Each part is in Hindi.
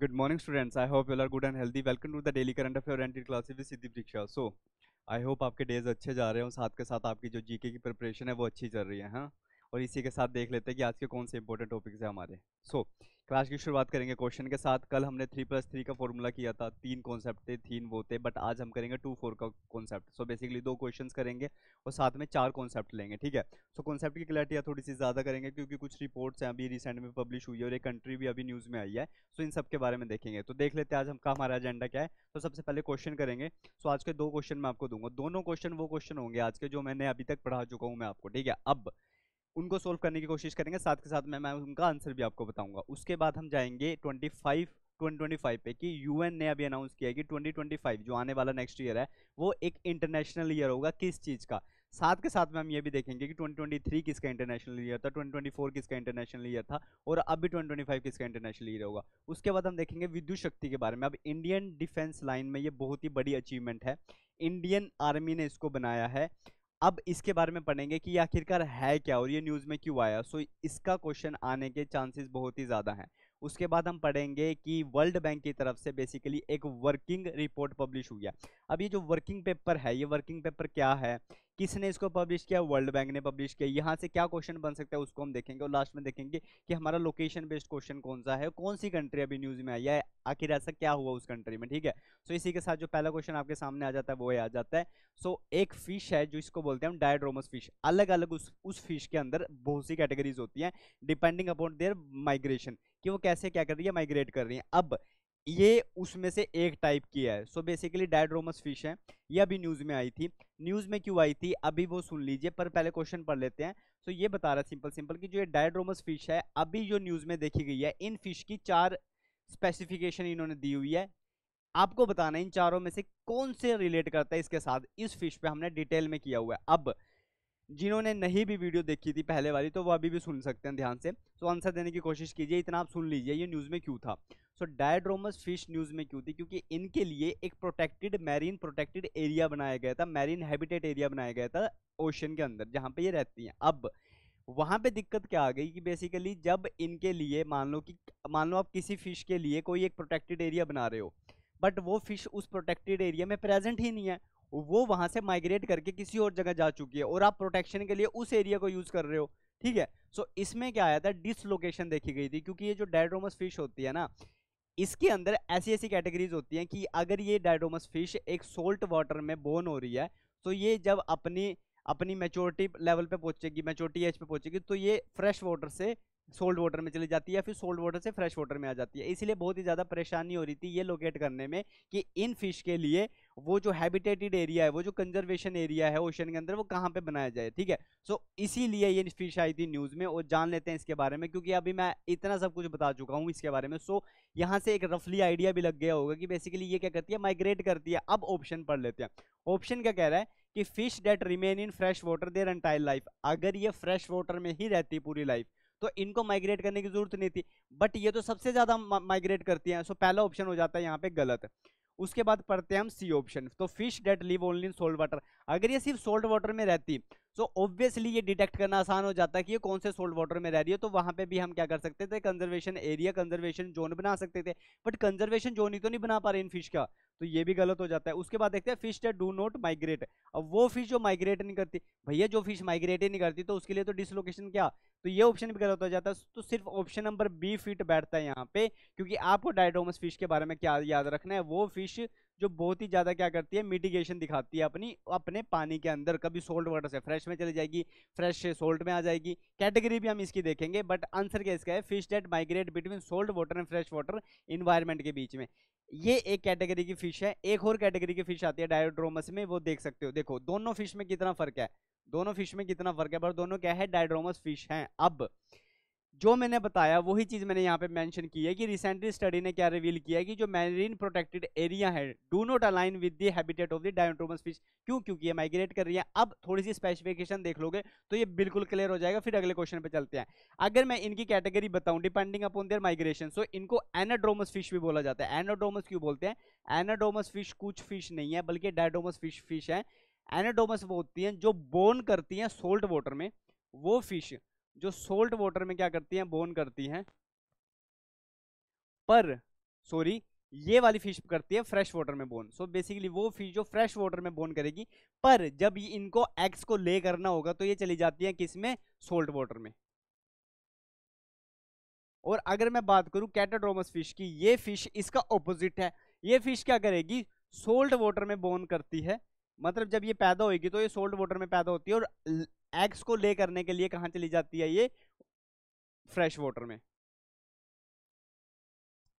Good morning, students. I hope you all are good and healthy. Welcome to the daily current affair oriented classes with Siddhi Priksha. So, I hope आपके डेज अच्छे जा रहे हो साथ के साथ आपकी जो जीके की प्रिपरेशन है वो अच्छी चल रही है हाँ और इसी के साथ देख लेते हैं कि आज के कौन से इंपॉर्टेंट टॉपिक्स हैं हमारे सो so, क्लास की शुरुआत करेंगे क्वेश्चन के साथ कल हमने थ्री प्लस थ्री का फॉर्मूला किया था तीन कॉन्सेप्ट थे तीन वो थे बट आज हम करेंगे टू फोर का कॉन्सेप्ट सो बेसिकली दो क्वेश्चंस करेंगे और साथ में चार कॉन्सेप्ट लेंगे ठीक है सो so, कॉन्सेप्ट की क्लैरिटी थोड़ी सी ज़्यादा करेंगे क्योंकि कुछ रिपोर्ट्स हैं अभी रिसेंट में पब्लिश हुई है और एक कंट्री भी अभी न्यूज़ में आई है सो so, इन सब के बारे में देखेंगे तो देख लेते हैं आज हम हमारा एजेंडा क्या है तो सबसे पहले क्वेश्चन करेंगे सो so, आज के दो क्वेश्चन मैं आपको दूंगा दोनों क्वेश्चन वो क्वेश्चन होंगे आज के जो मैंने अभी तक पढ़ा चुका हूँ मैं आपको ठीक है अब उनको सोल्व करने की कोशिश करेंगे साथ के साथ में मैं उनका आंसर भी आपको बताऊंगा उसके बाद हम जाएंगे ट्वेंटी फाइव 2025 पे कि यूएन ने अभी अनाउंस किया ट्वेंटी कि 2025 जो आने वाला नेक्स्ट ईयर है वो एक इंटरनेशनल ईयर होगा किस चीज़ का साथ के साथ में हम ये भी देखेंगे कि 2023 किसका इंटरनेशनल ईयर था 2024 किसका इंटरनेशनल ईयर था और अब भी 2025 किसका इंटरनेशनल ईयर होगा उसके बाद हम देखेंगे विद्युत शक्ति के बारे में अब इंडियन डिफेंस लाइन में ये बहुत ही बड़ी अचीवमेंट है इंडियन आर्मी ने इसको बनाया है अब इसके बारे में पढ़ेंगे कि आखिरकार है क्या और ये न्यूज़ में क्यों आया सो इसका क्वेश्चन आने के चांसेस बहुत ही ज़्यादा हैं उसके बाद हम पढ़ेंगे कि वर्ल्ड बैंक की तरफ से बेसिकली एक वर्किंग रिपोर्ट पब्लिश हुई है अब ये जो वर्किंग पेपर है ये वर्किंग पेपर क्या है किसने इसको पब्लिश किया वर्ल्ड बैंक ने पब्लिश किया यहाँ से क्या क्वेश्चन बन सकता है उसको हम देखेंगे और लास्ट में देखेंगे कि हमारा लोकेशन बेस्ड क्वेश्चन कौन सा है कौन सी कंट्री अभी न्यूज़ में आई है आखिर ऐसा क्या हुआ उस कंट्री में ठीक है सो so, इसी के साथ जो पहला क्वेश्चन आपके सामने आ जाता है वो आ जाता है सो so, एक फिश है जो इसको बोलते हैं हम डायड्रोमस फिश अलग अलग उस उस फिश के अंदर बहुत सी कैटेगरीज होती हैं डिपेंडिंग अपॉन देयर माइग्रेशन कि वो कैसे क्या कर रही है माइग्रेट कर रही है अब ये उसमें से एक टाइप की है सो बेसिकली डायड्रोमस फिश है ये अभी न्यूज़ में आई थी न्यूज़ में क्यों आई थी अभी वो सुन लीजिए पर पहले क्वेश्चन पढ़ लेते हैं सो ये बता रहा है सिंपल सिंपल कि जो ये डायड्रोमस फिश है अभी जो न्यूज़ में देखी गई है इन फिश की चार स्पेसिफिकेशन इन्होंने दी हुई है आपको बताना इन चारों में से कौन से रिलेट करता है इसके साथ इस फिश पे हमने डिटेल में किया हुआ है अब जिन्होंने नहीं भी वीडियो देखी थी पहले वाली तो वो अभी भी सुन सकते हैं ध्यान से सो तो आंसर देने की कोशिश कीजिए इतना आप सुन लीजिए ये न्यूज़ में क्यों था सो डायड्रोमस फिश न्यूज़ में क्यों थी क्योंकि इनके लिए एक प्रोटेक्टेड मैरीन प्रोटेक्टेड एरिया बनाया गया था मैरीन हैबिटेट एरिया बनाया गया था ओशन के अंदर जहाँ पर ये रहती हैं अब वहाँ पे दिक्कत क्या आ गई कि बेसिकली जब इनके लिए मान लो कि मान लो आप किसी फ़िश के लिए कोई एक प्रोटेक्टेड एरिया बना रहे हो बट वो फ़िश उस प्रोटेक्टेड एरिया में प्रेजेंट ही नहीं है वो वहां से माइग्रेट करके किसी और जगह जा चुकी है और आप प्रोटेक्शन के लिए उस एरिया को यूज कर रहे हो ठीक है सो so, इसमें क्या आया था डिसलोकेशन देखी गई थी क्योंकि ये जो डायड्रोमस फिश होती है ना इसके अंदर ऐसी ऐसी कैटेगरीज होती हैं कि अगर ये डायड्रोमस फिश एक सोल्ट वाटर में बोन हो रही है तो ये जब अपनी अपनी मेचोरिटी लेवल पे पहुंचेगी मेचोरिटी एज पे पहुंचेगी तो ये फ्रेश वाटर से सोल्ड वाटर में चली जाती है या फिर सोल्ड वाटर से फ्रेश वाटर में आ जाती है इसलिए बहुत ही ज़्यादा परेशानी हो रही थी ये लोकेट करने में कि इन फिश के लिए वो जो हैबिटेटेड एरिया है वो जो कंजर्वेशन एरिया है ओशन के अंदर वो कहाँ पे बनाया जाए ठीक है सो so, इसीलिए ये फिश आई थी न्यूज़ में और जान लेते हैं इसके बारे में क्योंकि अभी मैं इतना सब कुछ बता चुका हूँ इसके बारे में सो so, यहाँ से एक रफली आइडिया भी लग गया होगा कि बेसिकली ये क्या करती है माइग्रेट करती है अब ऑप्शन पढ़ लेते हैं ऑप्शन क्या कह रहा है कि fish that remain in fresh water their entire life अगर ये फ्रेश वाटर में ही रहती पूरी लाइफ तो इनको माइग्रेट करने की जरूरत नहीं थी बट ये तो सबसे ज़्यादा माइग्रेट करती हैं सो पहला ऑप्शन हो जाता है यहाँ पे गलत उसके बाद पढ़ते हैं हम सी ऑप्शन तो fish that live only in salt water अगर ये सिर्फ सोल्ट वाटर में रहती तो ऑब्वियसली ये डिटेक्ट करना आसान हो जाता है कि ये कौन से सोल्ट वाटर में रह रही है तो वहाँ पे भी हम क्या कर सकते थे कंजर्वेशन एरिया कंजर्वेशन जोन बना सकते थे बट कंजर्वेशन जोन ही तो नहीं बना पा रहे इन फिश का तो ये भी गलत हो जाता है उसके बाद देखते हैं फिश डू नॉट माइग्रेट अब वो फिश जो माइग्रेट नहीं करती भैया जो फिश माइग्रेट ही नहीं करती तो उसके लिए तो डिसलोकेशन क्या तो ये ऑप्शन भी गलत हो जाता है तो सिर्फ ऑप्शन नंबर बी फिट बैठता है यहाँ पे क्योंकि आपको डायडोमस फिश के बारे में क्या याद रखना है वो फिश जो बहुत ही ज़्यादा क्या करती है मिटिगेशन दिखाती है अपनी अपने पानी के अंदर कभी सोल्ट वाटर से फ्रेश में चली जाएगी फ्रेश से सोल्ट में आ जाएगी कैटेगरी भी हम इसकी देखेंगे बट आंसर क्या इसका है fish that migrate between salt water and fresh water environment के बीच में ये एक कैटेगरी की फिश है एक और कैटेगरी की फिश आती है डायोड्रोमस में वो देख सकते हो देखो दोनों फिश में कितना फर्क है दोनों फिश में कितना फर्क है पर दोनों क्या है डायड्रोमस फिश हैं अब जो मैंने बताया वही चीज़ मैंने यहाँ पे मेंशन की है कि रिसेंटली स्टडी ने क्या रिवील किया है कि जो मैरीन प्रोटेक्टेड एरिया है do not align with the habitat of the diadromous fish क्यों क्योंकि ये माइग्रेट कर रही है अब थोड़ी सी स्पेसिफिकेशन देख लोगे तो ये बिल्कुल क्लियर हो जाएगा फिर अगले क्वेश्चन पे चलते हैं अगर मैं इनकी कैटेगरी बताऊँ depending upon their migration so इनको एनाड्रोमस फिश भी बोला जाता है एनाडोमस क्यों बोलते हैं एनाडोमस फिश कुछ फिश नहीं है बल्कि डायडोमस फिश फिश है एनाडोमस वो होती हैं जो बोन करती हैं सोल्ट वाटर में वो फिश जो सोल्ट वाटर में क्या करती हैं बोन करती हैं पर सॉरी ये वाली फिश करती है फ्रेश वाटर में बोन सो so बेसिकली वो फिश जो फ्रेश वाटर में बोन करेगी पर जब इनको एग्स को ले करना होगा तो ये चली जाती है किस में सोल्ट वाटर में और अगर मैं बात करूं कैटाड्रोमस फिश की ये फिश इसका ऑपोजिट है ये फिश क्या करेगी सोल्ट वाटर में बोन करती है मतलब जब ये पैदा होगी तो ये सोल्ट वाटर में पैदा होती है और एग्स को ले करने के लिए कहाँ चली जाती है ये फ्रेश वाटर में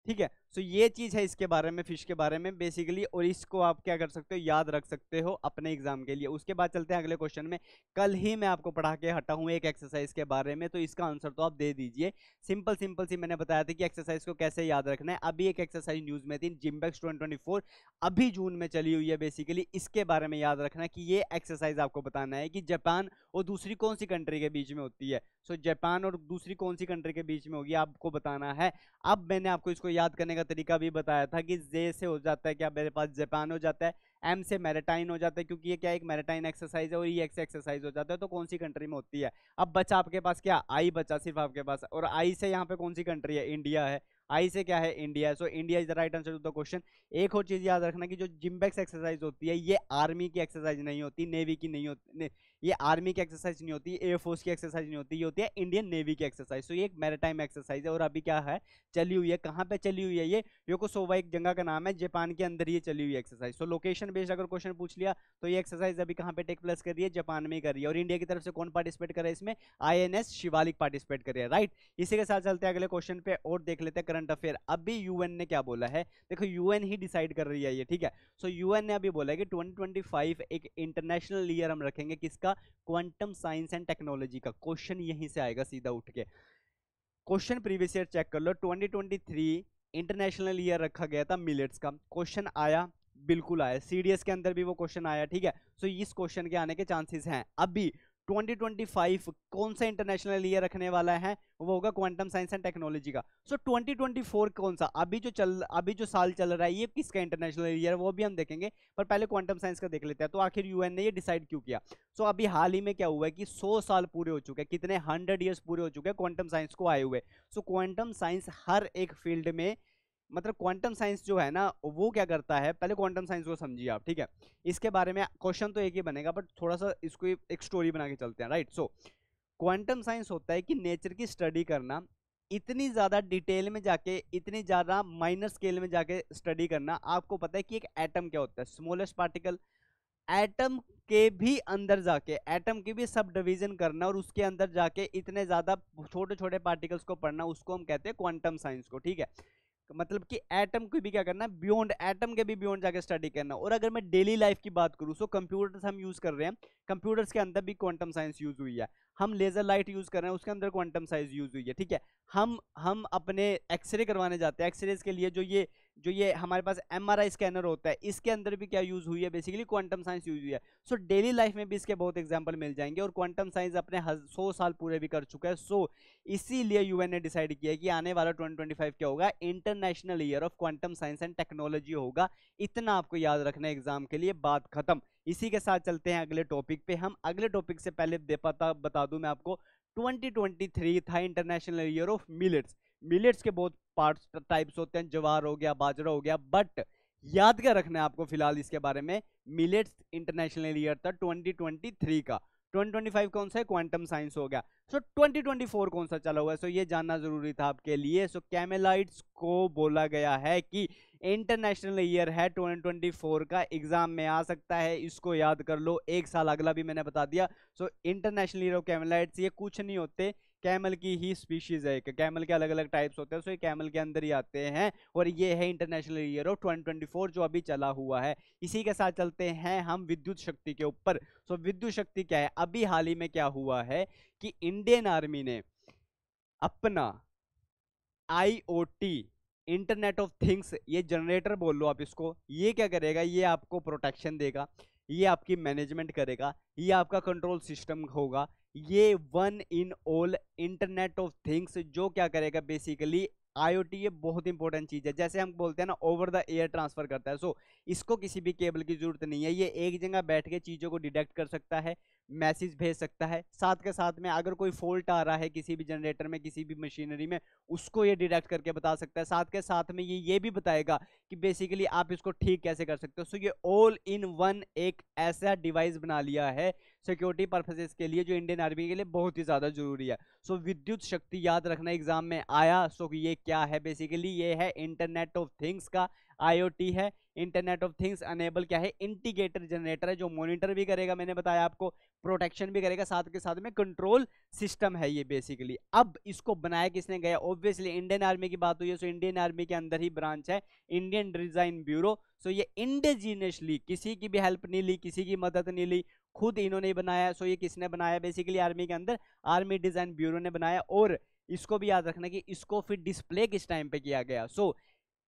ठीक है सो ये चीज़ है इसके बारे में फ़िश के बारे में बेसिकली और इसको आप क्या कर सकते हो याद रख सकते हो अपने एग्जाम के लिए उसके बाद चलते हैं अगले क्वेश्चन में कल ही मैं आपको पढ़ा के हटा हूँ एक एक्सरसाइज के बारे में तो इसका आंसर तो आप दे दीजिए सिंपल सिंपल सी मैंने बताया था कि एक्सरसाइज को कैसे याद रखना है अभी एक एक्सरसाइज न्यूज़ में थी जिम्बैक्स ट्वेंटी अभी जून में चली हुई है बेसिकली इसके बारे में याद रखना कि ये एक्सरसाइज आपको बताना है कि जापान और दूसरी कौन सी कंट्री के बीच में होती है सो जापान और दूसरी कौन सी कंट्री के बीच में होगी आपको बताना है अब मैंने आपको इसको याद करने का तरीका भी बताया था कि जे से हो जाता है क्या मेरे पास जापान हो जाता है एम से मैराटाइन हो जाता है क्योंकि ये क्या एक मैराटाइन एक्सरसाइज है और ई एक्स एक्सरसाइज हो जाता है तो कौन सी कंट्री में होती है अब बचा आपके पास क्या आई बचा सिर्फ आपके पास और आई से यहाँ पे कौन सी कंट्री है इंडिया है आई से क्या है India so India is the right answer to the question एक और चीज़ याद रखना कि जो जिम्बेक्स एक्सरसाइज होती है ये आर्मी की एक्सरसाइज नहीं होती नेवी की नहीं होती ये आर्मी की एक्सरसाइज नहीं होती एयरफोर्स की एक्सरसाइज नहीं होती ये होती है इंडियन नेवी की एक्सरसाइज तो ये एक मेरेटाइम एक्सरसाइज है और अभी क्या है चली हुई है कहाँ पे चली हुई है ये योकोसोवा एक जगह का नाम है जापान के अंदर ये चली हुई एक्सरसाइज तो लोकेशन बेस्ड अगर क्वेश्चन पूछ लिया तो ये एक्सरसाइज अभी कहाँ पे टेक प्लस कर रही है जापान में कर रही है और इंडिया की तरफ से कौन पार्टिसिपेट करे इसमें आई शिवालिक पार्टिसिपेट है राइट इसी के साथ चलते हैं अगले क्वेश्चन पे और देख लेते हैं करंट अफेयर अभी यू ने क्या बोला है देखो यू ही डिसाइड कर रही है ये ठीक है सो यू ने अभी बोला है कि ट्वेंटी एक इंटरनेशनल ईयर हम रखेंगे किसका का क्वांटम साइंस एंड टेक्नोलॉजी का क्वेश्चन यहीं से आएगा सीधा उठ के क्वेश्चन प्रीवियस ईयर चेक कर लो 2023 इंटरनेशनल ईयर रखा गया था मिलेट्स का क्वेश्चन आया बिल्कुल आया सीडीएस के अंदर भी वो क्वेश्चन आया ठीक है सो so, इस क्वेश्चन के आने के चांसेस हैं अभी 2025 कौन सा इंटरनेशनल ईयर रखने वाला है वो होगा क्वांटम साइंस एंड टेक्नोलॉजी का सो so, 2024 कौन सा अभी जो चल अभी जो साल चल रहा है ये किसका इंटरनेशनल ईयर वो भी हम देखेंगे पर पहले क्वांटम साइंस का देख लेते हैं तो आखिर यूएन ने ये डिसाइड क्यों किया सो so, अभी हाल ही में क्या हुआ है कि 100 साल पूरे हो चुके हैं कितने हंड्रेड ईयर्स पूरे हो चुके हैं क्वांटम साइंस को आए हुए सो क्वांटम साइंस हर एक फील्ड में मतलब क्वांटम साइंस जो है ना वो क्या करता है पहले क्वांटम साइंस को समझिए आप ठीक है इसके बारे में क्वेश्चन तो एक ही बनेगा बट थोड़ा सा इसको एक स्टोरी बना के चलते हैं राइट सो क्वांटम साइंस होता है कि नेचर की स्टडी करना इतनी ज़्यादा डिटेल में जाके इतनी ज़्यादा माइनर स्केल में जाके स्टडी करना आपको पता है कि एक एटम क्या होता है स्मॉलेस्ट पार्टिकल एटम के भी अंदर जाके एटम की भी सब डिवीजन करना और उसके अंदर जाके इतने ज़्यादा छोटे छोटे पार्टिकल्स को पढ़ना उसको हम कहते हैं क्वांटम साइंस को ठीक है मतलब कि एटम को भी क्या करना है बियॉन्ड एटम के भी बियॉन्ड जाकर स्टडी करना और अगर मैं डेली लाइफ की बात करूँ सो कंप्यूटर्स हम यूज़ कर रहे हैं कंप्यूटर्स के अंदर भी क्वांटम साइंस यूज़ हुई है हम लेज़र लाइट यूज़ कर रहे हैं उसके अंदर क्वांटम साइंस यूज़ हुई है ठीक है हम हम अपने एक्सरे करवाने जाते हैं एक्सरेज के लिए जो ये जो ये हमारे पास एम स्कैनर होता है इसके अंदर भी क्या यूज़ हुई है बेसिकली क्वांटम साइंस यूज़ हुई है सो डेली लाइफ में भी इसके बहुत एग्जाम्पल मिल जाएंगे और क्वांटम साइंस अपने सौ साल पूरे भी कर चुका है सो so, इसीलिए यूएन ने डिसाइड किया कि आने वाला 2025 क्या होगा international year of quantum science and technology होगा इतना आपको याद रखना है एग्जाम के लिए बात खत्म इसी के साथ चलते हैं अगले टॉपिक पे हम अगले टॉपिक से पहले दे बता दू मैं आपको थ्री था international year of millets millets के बहुत पार्ट्स टाइप्स होते हैं जवार हो गया बाजरा हो गया बट याद कर रखना है आपको फिलहाल इसके बारे में मिलेट्स इंटरनेशनल ईयर था 2023 का 2025 कौन सा है क्वांटम साइंस हो गया सो so, 2024 कौन सा चला हुआ है सो ये जानना जरूरी था आपके लिए सो so, कैमेलाइट्स को बोला गया है कि इंटरनेशनल ईयर है 2024 का एग्जाम में आ सकता है इसको याद कर लो एक साल अगला भी मैंने बता दिया so international year of camelids ये कुछ नहीं होते कैमल की ही स्पीशीज़ है कैमल के अलग अलग टाइप्स होते हैं सो तो ये कैमल के अंदर ही आते हैं और ये है इंटरनेशनल ईयर ऑफ ट्वेंटी जो अभी चला हुआ है इसी के साथ चलते हैं हम विद्युत शक्ति के ऊपर सो विद्युत शक्ति क्या है अभी हाल ही में क्या हुआ है कि इंडियन आर्मी ने अपना आई इंटरनेट ऑफ थिंग्स ये जनरेटर बोल लो आप इसको ये क्या करेगा ये आपको प्रोटेक्शन देगा ये आपकी मैनेजमेंट करेगा ये आपका कंट्रोल सिस्टम होगा ये one in all internet of things जो क्या करेगा बेसिकली आईओटी ये बहुत इंपॉर्टेंट चीज़ है जैसे हम बोलते हैं ना ओवर द एयर ट्रांसफर करता है सो so, इसको किसी भी केबल की जरूरत नहीं है ये एक जगह बैठ के चीज़ों को डिटेक्ट कर सकता है मैसेज भेज सकता है साथ के साथ में अगर कोई फॉल्ट आ रहा है किसी भी जनरेटर में किसी भी मशीनरी में उसको ये डिटेक्ट करके बता सकता है साथ के साथ में ये ये भी बताएगा कि बेसिकली आप इसको ठीक कैसे कर सकते हो सो ये ऑल इन वन एक ऐसा डिवाइस बना लिया है सिक्योरिटी पर्पजेज़ के लिए जो इंडियन आर्मी के लिए बहुत ही ज़्यादा ज़रूरी है सो so, विद्युत शक्ति याद रखना एग्जाम में आया सो so, ये क्या है बेसिकली ये है इंटरनेट ऑफ थिंग्स का आई है इंटरनेट ऑफ थिंग्स अनेबल क्या है इंटीगेटर जनरेटर है जो मॉनिटर भी करेगा मैंने बताया आपको प्रोटेक्शन भी करेगा साथ के साथ में कंट्रोल सिस्टम है ये बेसिकली अब इसको बनाया किसने गया ऑब्वियसली इंडियन आर्मी की बात हुई है सो इंडियन आर्मी के अंदर ही ब्रांच है इंडियन डिजाइन ब्यूरो सो ये इंडिजीनियसली किसी की भी हेल्प नहीं ली किसी की मदद नहीं ली खुद इन्होंने बनाया सो ये किसने बनाया बेसिकली आर्मी के अंदर आर्मी डिजाइन ब्यूरो ने बनाया और इसको भी याद रखना कि इसको फिर डिस्प्ले किस टाइम पे किया गया सो so,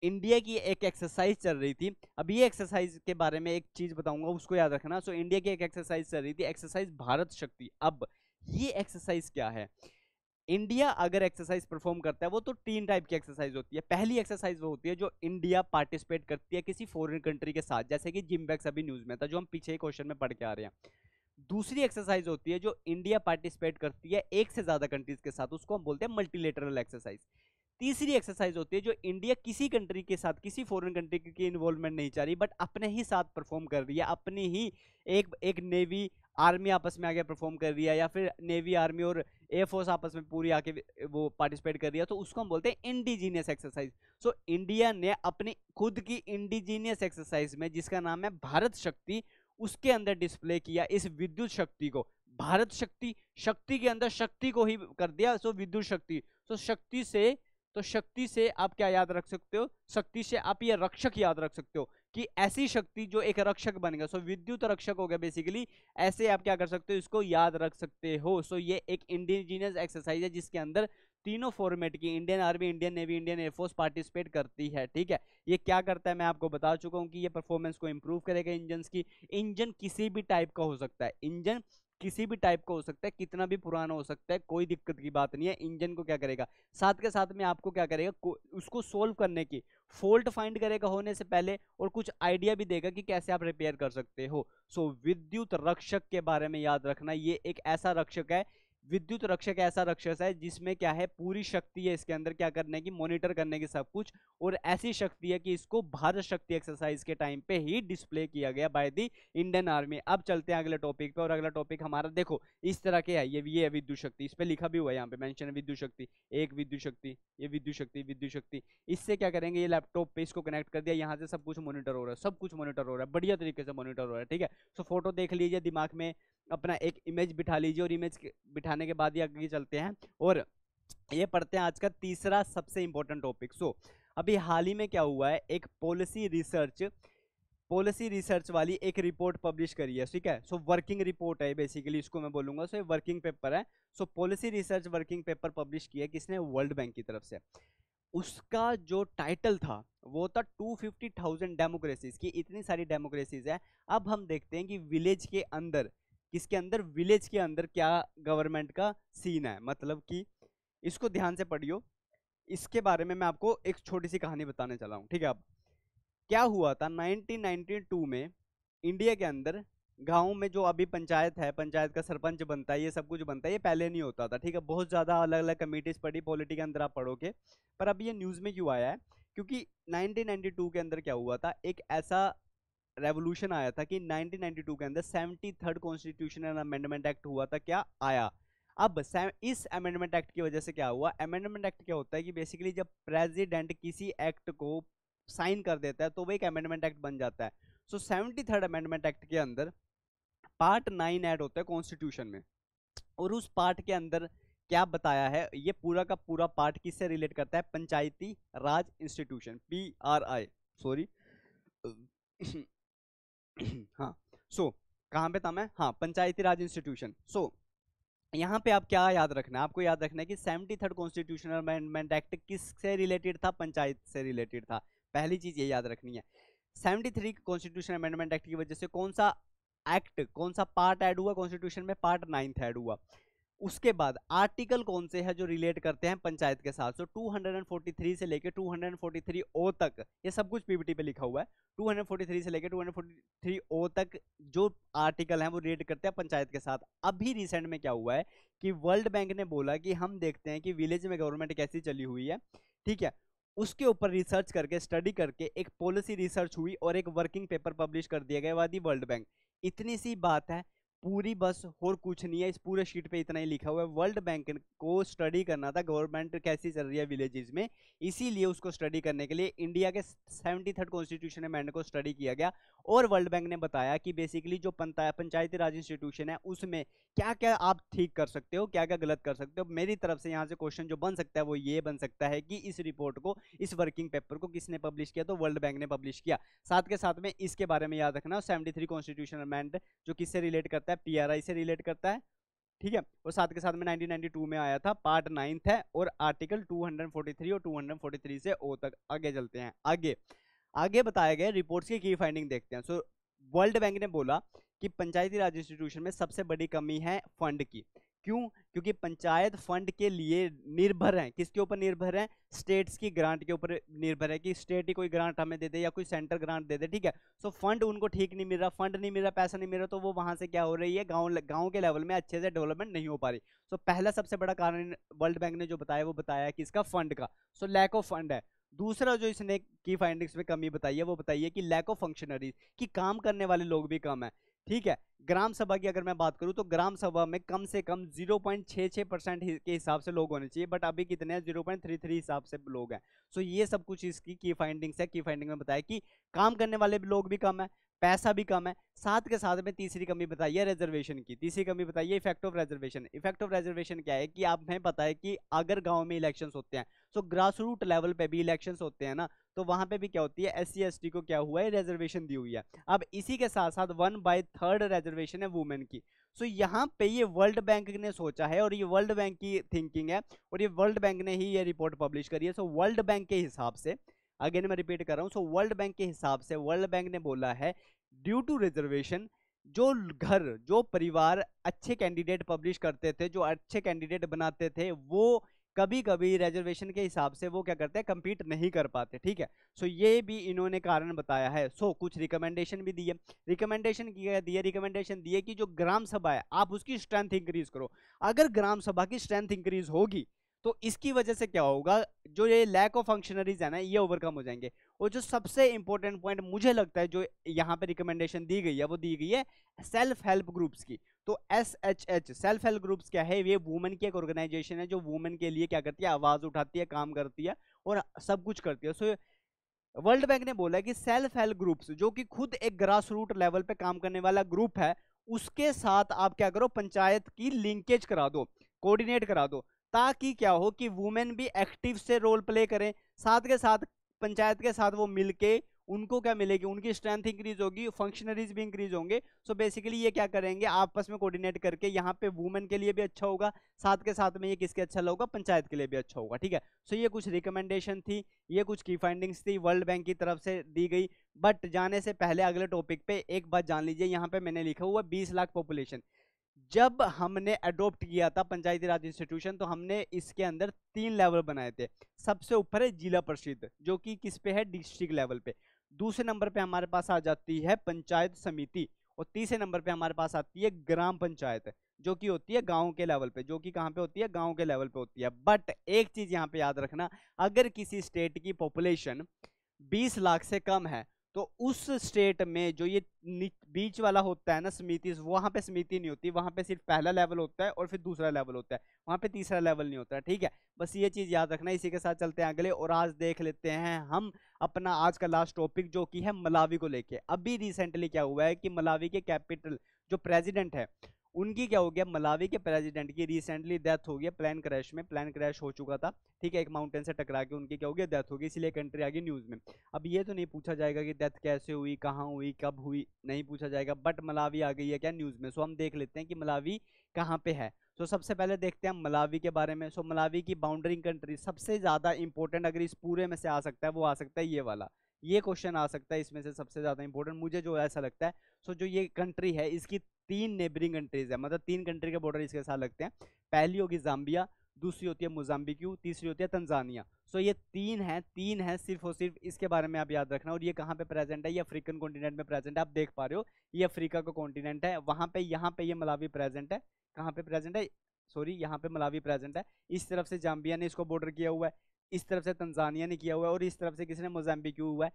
इंडिया की एक एक्सरसाइज चल रही थी अब ये एक्सरसाइज के बारे में एक चीज़ बताऊंगा उसको याद रखना सो इंडिया की एक एक्सरसाइज चल रही थी एक्सरसाइज भारत शक्ति अब ये एक्सरसाइज क्या है इंडिया अगर एक्सरसाइज परफॉर्म करता है वो तो तीन टाइप की एक्सरसाइज होती है पहली एक्सरसाइज वो होती है जो इंडिया पार्टिसिपेट करती है किसी फॉरेन कंट्री के साथ जैसे कि जिम्बैक्स अभी न्यूज़ में था जो हम पीछे क्वेश्चन में पढ़ के आ रहे हैं दूसरी एक्सरसाइज होती है जो इंडिया पार्टिसिपेट करती है एक से ज़्यादा कंट्रीज के साथ उसको हम बोलते हैं मल्टीलेटरल एक्सरसाइज तीसरी एक्सरसाइज होती है जो इंडिया किसी कंट्री के साथ किसी फॉरेन कंट्री की इन्वॉल्वमेंट नहीं चाह रही बट अपने ही साथ परफॉर्म कर रही है अपनी ही एक एक नेवी आर्मी आपस में आगे परफॉर्म कर रही है या फिर नेवी आर्मी और एयरफोर्स आपस में पूरी आके वो पार्टिसिपेट कर रही है तो उसको हम बोलते हैं इंडिजीनियस एक्सरसाइज सो इंडिया ने अपनी खुद की इंडिजीनियस एक्सरसाइज में जिसका नाम है भारत शक्ति उसके अंदर डिस्प्ले किया इस विद्युत शक्ति को भारत शक्ति शक्ति के अंदर शक्ति को ही कर दिया सो विद्युत शक्ति सो शक्ति से तो शक्ति से आप क्या याद रख सकते हो शक्ति से आप ये रक्षक याद रख सकते हो कि ऐसी शक्ति जो एक रक्षक बन गया सो विद्युत रक्षक हो गया बेसिकली ऐसे आप क्या कर सकते हो इसको याद रख सकते हो सो ये एक इंडिजीनियस एक्सरसाइज है जिसके अंदर तीनों फॉर्मेट की Indian army Indian navy Indian air force participate करती है ठीक है ये क्या करता है मैं आपको बता चुका हूँ कि ये परफॉर्मेंस को इम्प्रूव करेगा इंजन की इंजन किसी भी टाइप का हो सकता है इंजन किसी भी टाइप का हो सकता है कितना भी पुराना हो सकता है कोई दिक्कत की बात नहीं है इंजन को क्या करेगा साथ के साथ में आपको क्या करेगा उसको सोल्व करने की फॉल्ट फाइंड करेगा होने से पहले और कुछ आइडिया भी देगा कि कैसे आप रिपेयर कर सकते हो सो so, विद्युत रक्षक के बारे में याद रखना ये एक ऐसा रक्षक है विद्युत रक्षक ऐसा रक्षस है जिसमें क्या है पूरी शक्ति है इसके अंदर क्या करने की मॉनिटर करने की सब कुछ और ऐसी शक्ति है कि इसको भारत शक्ति एक्सरसाइज के टाइम पे ही डिस्प्ले किया गया बाय दी इंडियन आर्मी अब चलते हैं अगले टॉपिक पे और अगला टॉपिक हमारा देखो इस तरह के है ये ये है विद्युत शक्ति इस पर लिखा भी हुआ है यहाँ पे मैंशन है विद्युत शक्ति एक विद्युत शक्ति ये विद्युत शक्ति विद्युत शक्ति इससे क्या करेंगे ये लैपटॉप पे इसको कनेक्ट कर दिया यहाँ से सब कुछ मॉनिटर हो रहा है सब कुछ मॉनिटर हो रहा है बढ़िया तरीके से मॉनिटर हो रहा है ठीक है सो फोटो देख लीजिए दिमाग में अपना एक इमेज बिठा लीजिए और इमेज बिठाने के बाद ही आगे चलते हैं और ये पढ़ते हैं आज का तीसरा सबसे इम्पोर्टेंट टॉपिक सो अभी हाल ही में क्या हुआ है एक पॉलिसी रिसर्च पॉलिसी रिसर्च वाली एक रिपोर्ट पब्लिश करी है ठीक है सो वर्किंग रिपोर्ट है बेसिकली इसको मैं बोलूँगा सो ये वर्किंग पेपर है so policy research working paper publish किया किसने वर्ल्ड बैंक की तरफ से उसका जो टाइटल था वो था टू फिफ्टी थाउजेंड डेमोक्रेसीज की इतनी सारी डेमोक्रेसीज है अब हम देखते हैं कि विलेज के अंदर किसके अंदर विलेज के अंदर क्या गवर्नमेंट का सीन है मतलब कि इसको ध्यान से पढ़ियो इसके बारे में मैं आपको एक छोटी सी कहानी बताने चला हूँ ठीक है अब क्या हुआ था 1992 में इंडिया के अंदर गाँव में जो अभी पंचायत है पंचायत का सरपंच बनता है ये सब कुछ बनता है ये पहले नहीं होता था ठीक है बहुत ज़्यादा अलग अलग कमेटीज पढ़ी पॉलिटी के अंदर आप पढ़ोगे पर अब ये न्यूज़ में क्यों आया है क्योंकि 1992 के अंदर क्या हुआ था एक ऐसा रेवोल्यूशन आया था कि 1992 के अंदर seventy third constitutional amendment act हुआ था क्या आया अब इस अमेंडमेंट एक्ट की वजह से क्या हुआ अमेंडमेंट एक्ट क्या होता है कि बेसिकली जब प्रेसिडेंट किसी एक्ट को साइन कर देता है तो वह एक अमेंडमेंट एक्ट बन जाता है सो सेवेंटी अमेंडमेंट एक्ट के अंदर पार्ट नाइन ऐड होता है कॉन्स्टिट्यूशन में और उस पार्ट के अंदर क्या बताया है ये पूरा का पूरा पार्ट किससे रिलेट करता है Panchayati Raj institution P R I sorry हाँ सो so, कहाँ पे था मैं हाँ पंचायती राज इंस्टीट्यूशन सो so, यहाँ पे आप क्या याद रखना है आपको याद रखना है कि seventy third constitutional amendment act किस से रिलेटेड था पंचायत से रिलेटेड था पहली चीज़ ये याद रखनी है seventy three constitution amendment act की वजह से कौन सा एक्ट कौन सा पार्ट ऐड हुआ कॉन्स्टिट्यूशन में पार्ट नाइन्थ ऐड हुआ उसके बाद आर्टिकल कौन से है जो रिलेट करते हैं पंचायत के साथ सो so, 243 से लेकर 243 ओ तक ये सब कुछ पीपीटी पे लिखा हुआ है 243 से लेकर 243 ओ तक जो आर्टिकल हैं वो रिलेट करते हैं पंचायत के साथ अभी रिसेंट में क्या हुआ है कि वर्ल्ड बैंक ने बोला कि हम देखते हैं कि विलेज में गवर्नमेंट कैसी चली हुई है ठीक है उसके ऊपर रिसर्च करके स्टडी करके एक पॉलिसी रिसर्च हुई और एक वर्किंग पेपर पब्लिश कर दिया गया वादी वर्ल्ड बैंक इतनी सी बात है पूरी बस और कुछ नहीं है इस पूरे शीट पे इतना ही लिखा हुआ है वर्ल्ड बैंक को स्टडी करना था गवर्नमेंट कैसी चल रही है विलेजेस में इसीलिए उसको स्टडी करने के लिए इंडिया के सेवेंटी थर्ड कॉन्स्टिट्यूशन अमेंड को स्टडी किया गया और वर्ल्ड बैंक ने बताया कि बेसिकली जो पंचायती राज इंस्टीट्यूशन है उसमें क्या क्या आप ठीक कर सकते हो क्या क्या गलत कर सकते हो मेरी तरफ से यहाँ से क्वेश्चन जो बन सकता है वो ये बन सकता है कि इस रिपोर्ट को इस वर्किंग पेपर को किसने पब्लिश किया तो वर्ल्ड बैंक ने पब्लिश किया साथ के साथ में इसके बारे में याद रखना सेवेंटी थ्री कॉन्स्टिट्यूशन अमेंड जो किससे रिलेट करता है करता है पीआरआई से रिलेट करता है ठीक है और साथ के साथ में 1992 में आया था पार्ट नाइन्थ है और आर्टिकल 243 और 243 से ओ तक आगे चलते हैं आगे आगे बताया गया रिपोर्ट्स की की फाइंडिंग देखते हैं सो वर्ल्ड बैंक ने बोला कि पंचायती राज इंस्टीट्यूशन में सबसे बड़ी कमी है फंड की क्यों क्योंकि पंचायत फंड के लिए निर्भर हैं किसके ऊपर निर्भर हैं स्टेट्स की ग्रांट के ऊपर निर्भर है कि स्टेट ही कोई ग्रांट हमें दे दे या कोई सेंटर ग्रांट दे दे ठीक है सो so, फंड उनको ठीक नहीं मिल रहा फंड नहीं मिल रहा पैसा नहीं मिल रहा तो वो वहाँ से क्या हो रही है गाँव गाँव के लेवल में अच्छे से डेवलपमेंट नहीं हो पा रही सो so, पहला सबसे बड़ा कारण वर्ल्ड बैंक ने जो बताया वो बताया कि इसका फंड का सो लैक ऑफ फंड है दूसरा जो इसने की फाइंडिंग्स में कमी बताई है वो बताइए कि लैक ऑफ फंक्शनरीज कि काम करने वाले लोग भी कम है ठीक है ग्राम सभा की अगर मैं बात करूं तो ग्राम सभा में कम से कम 0.66 परसेंट के हिसाब से लोग होने चाहिए बट अभी कितने हैं 0.33 हिसाब से लोग हैं सो so ये सब कुछ इसकी की फाइंडिंग्स है की फाइंडिंग में बताया कि काम करने वाले भी लोग भी कम है पैसा भी कम है साथ के साथ में तीसरी कमी बताई है रिजर्वेशन की तीसरी कमी बताइए effect of reservation effect of reservation क्या है कि आप हमें पता है कि अगर गांव में इलेक्शंस होते हैं सो ग्रास रूट लेवल पे भी इलेक्शंस होते हैं ना तो वहाँ पे भी क्या होती है एस सी को क्या हुआ है रिजर्वेशन दी हुई है अब इसी के साथ साथ वन बाई थर्ड रिजर्वेशन है वुमेन की सो so, यहाँ पे ये वर्ल्ड बैंक ने सोचा है और ये वर्ल्ड बैंक की थिंकिंग है और ये वर्ल्ड बैंक ने ही ये रिपोर्ट पब्लिश करी है सो वर्ल्ड बैंक के हिसाब से अगेन मैं रिपीट कर रहा हूँ सो वर्ल्ड बैंक के हिसाब से वर्ल्ड बैंक ने बोला है ड्यू टू रिजर्वेशन जो घर जो परिवार अच्छे कैंडिडेट पब्लिश करते थे जो अच्छे कैंडिडेट बनाते थे वो कभी कभी रिजर्वेशन के हिसाब से वो क्या करते हैं कंपीट नहीं कर पाते ठीक है सो so, ये भी इन्होंने कारण बताया है सो so, कुछ रिकमेंडेशन भी दिए रिकमेंडेशन किया दिए रिकमेंडेशन दिए कि जो ग्राम सभा है आप उसकी स्ट्रेंथ इंक्रीज करो अगर ग्राम सभा की स्ट्रेंथ इंक्रीज होगी तो इसकी वजह से क्या होगा जो ये लैक ऑफ फंक्शनरीज है ना ये ओवरकम हो जाएंगे और जो सबसे इंपॉर्टेंट पॉइंट मुझे लगता है जो यहाँ पे रिकमेंडेशन दी गई है वो दी गई है सेल्फ हेल्प ग्रुप्स की तो S H H self help groups क्या है ये वुमेन की एक ऑर्गेनाइजेशन है जो वुमेन के लिए क्या करती है आवाज़ उठाती है काम करती है और सब कुछ करती है सो so, वर्ल्ड बैंक ने बोला है कि सेल्फ हेल्प ग्रुप्स जो कि खुद एक ग्रास रूट लेवल पे काम करने वाला ग्रुप है उसके साथ आप क्या करो पंचायत की लिंकेज करा दो कोऑर्डिनेट करा दो ताकि क्या हो कि वुमेन भी एक्टिव से रोल प्ले करें साथ के साथ पंचायत के साथ वो मिलके उनको क्या मिलेगी उनकी स्ट्रेंथ इंक्रीज होगी फंक्शनरीज भी इंक्रीज होंगे सो बेसिकली ये क्या करेंगे आपस में कोऑर्डिनेट करके यहाँ पे वुमेन के लिए भी अच्छा होगा साथ के साथ में ये किसके अच्छा होगा पंचायत के लिए भी अच्छा होगा ठीक है सो ये कुछ रिकमेंडेशन थी ये कुछ की फाइंडिंग्स थी वर्ल्ड बैंक की तरफ से दी गई बट जाने से पहले अगले टॉपिक पे एक बात जान लीजिए यहाँ पे मैंने लिखा हुआ बीस लाख पॉपुलेशन जब हमने अडोप्ट किया था पंचायती राज इंस्टीट्यूशन तो हमने इसके अंदर तीन लेवल बनाए थे सबसे ऊपर है जिला परिषद जो कि किस पे है डिस्ट्रिक्ट लेवल पे दूसरे नंबर पे हमारे पास आ जाती है पंचायत समिति और तीसरे नंबर पे हमारे पास आती है ग्राम पंचायत जो कि होती है गाँव के लेवल पे जो कि कहाँ पे होती है गाँव के लेवल पे होती है बट एक चीज़ यहाँ पे याद रखना अगर किसी स्टेट की पॉपुलेशन 20 लाख से कम है तो उस स्टेट में जो ये बीच वाला होता है ना समिति वहाँ पे समिति नहीं होती वहाँ पे सिर्फ पहला लेवल होता है और फिर दूसरा लेवल होता है वहाँ पे तीसरा लेवल नहीं होता है ठीक है बस ये चीज़ याद रखना इसी के साथ चलते हैं अगले और आज देख लेते हैं हम अपना आज का लास्ट टॉपिक जो कि है मलावी को लेके अभी रिसेंटली क्या हुआ है कि मलावी के कैपिटल जो प्रेजिडेंट है उनकी क्या हो गया मलावी के प्रेसिडेंट की रिसेंटली डेथ हो गया प्लान क्रैश में प्लान क्रैश हो चुका था ठीक है एक माउंटेन से टकरा के उनकी क्या हो गया डेथ हो गई इसलिए कंट्री आ गई न्यूज़ में अब ये तो नहीं पूछा जाएगा कि डेथ कैसे हुई कहाँ हुई कब हुई नहीं पूछा जाएगा बट मलावी आ गई है क्या न्यूज़ में सो हम देख लेते हैं कि मलावी कहाँ पे है सो सबसे पहले देखते हैं मलावी के बारे में सो मलावी की बाउंड्रिंग कंट्री सबसे ज़्यादा इंपॉर्टेंट अगर इस पूरे में से आ सकता है वो आ सकता है ये वाला ये क्वेश्चन आ सकता है इसमें से सबसे ज़्यादा इंपॉर्टेंट मुझे जो ऐसा लगता है सो जो ये कंट्री है इसकी तीन नेबरिंग कंट्रीज़ है मतलब तीन कंट्री के बॉर्डर इसके साथ लगते हैं पहली होगी जाम्बिया दूसरी होती है मोजाम्बिक्यू तीसरी होती है तंजानिया सो ये तीन है तीन है सिर्फ और सिर्फ इसके बारे में आप याद रखना और ये कहाँ पे प्रेजेंट है ये अफ्रीकन कॉन्टिनेंट में प्रेजेंट है आप देख पा रहे हो ये अफ्रीका का कॉन्टिनेंट है वहाँ पे यहाँ पे ये मलावी प्रेजेंट है कहाँ पे प्रेजेंट है सॉरी यहाँ पे मलावी प्रेजेंट है इस तरफ से जाम्बिया ने इसको बॉर्डर किया हुआ है इस तरफ से तंजानिया ने किया हुआ है और इस तरफ से किसी ने मोजाम्बिक हुआ है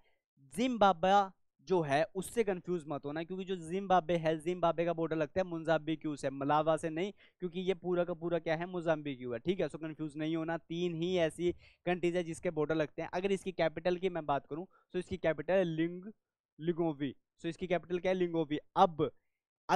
जिम्बाब्वा जो है उससे कंफ्यूज मत होना क्योंकि जो बाबे है बाबे का बॉर्डर लगता है क्यू से मलावा से नहीं क्योंकि ये पूरा का पूरा क्या है क्यू है ठीक है सो कंफ्यूज नहीं होना तीन ही ऐसी कंट्रीज है जिसके बॉर्डर लगते हैं अगर इसकी कैपिटल की मैं बात करूँ तो इसकी कैपिटल है लिंग लिंगोवी सो इसकी कैपिटल क्या है लिंगोवी अब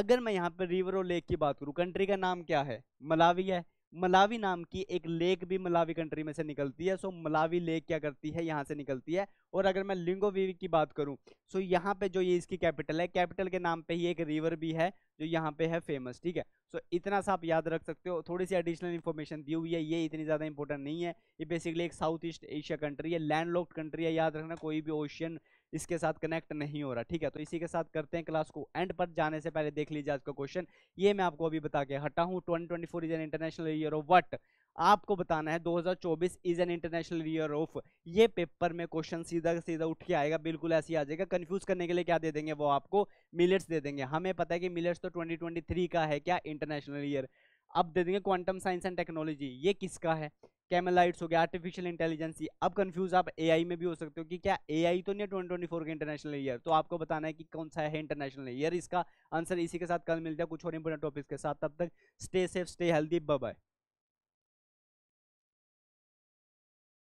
अगर मैं यहाँ पर रिवर और लेक की बात करूँ कंट्री का नाम क्या है मलावी है मलावी नाम की एक लेक भी मलावी कंट्री में से निकलती है सो मलावी लेक क्या करती है यहाँ से निकलती है और अगर मैं लिंगो वीवी की बात करूँ सो यहाँ पे जो ये इसकी कैपिटल है कैपिटल के नाम पे ही एक रिवर भी है जो यहाँ पे है फेमस ठीक है सो इतना सा आप याद रख सकते हो थोड़ी सी एडिशनल इन्फॉर्मेशन दी हुई है ये इतनी ज़्यादा इंपॉर्टेंट नहीं है ये बेसिकली एक साउथ ईस्ट एशिया कंट्री है लैंड कंट्री है याद रखना कोई भी ओशियन इसके साथ कनेक्ट नहीं हो रहा ठीक है तो इसी के साथ करते हैं क्लास को एंड पर जाने से पहले देख लीजिए आज का क्वेश्चन ये मैं आपको अभी बता के हटा हूँ twenty twenty four is an international year of what आपको बताना है 2024 is an international year of ये पेपर में क्वेश्चन सीधा सीधा उठ के आएगा बिल्कुल ऐसे ही आ जाएगा कंफ्यूज करने के लिए क्या दे देंगे वो आपको मिलेट्स दे देंगे हमें पता है कि मिलेट्स तो 2023 का है क्या इंटरनेशनल ईयर अब दे देंगे क्वांटम साइंस एंड टेक्नोलॉजी ये किसका है कैमलाइट्स हो गया आर्टिफिशियल इंटेलिजेंसी अब कंफ्यूज आप एआई में भी हो सकते हो कि क्या एआई तो नहीं है twenty twenty four international year तो आपको बताना है कि कौन सा है इंटरनेशनल ईयर इसका आंसर इसी के साथ कल मिलता है कुछ और इंपोर्टेंट टॉपिक्स के साथ तब तक stay safe stay healthy bye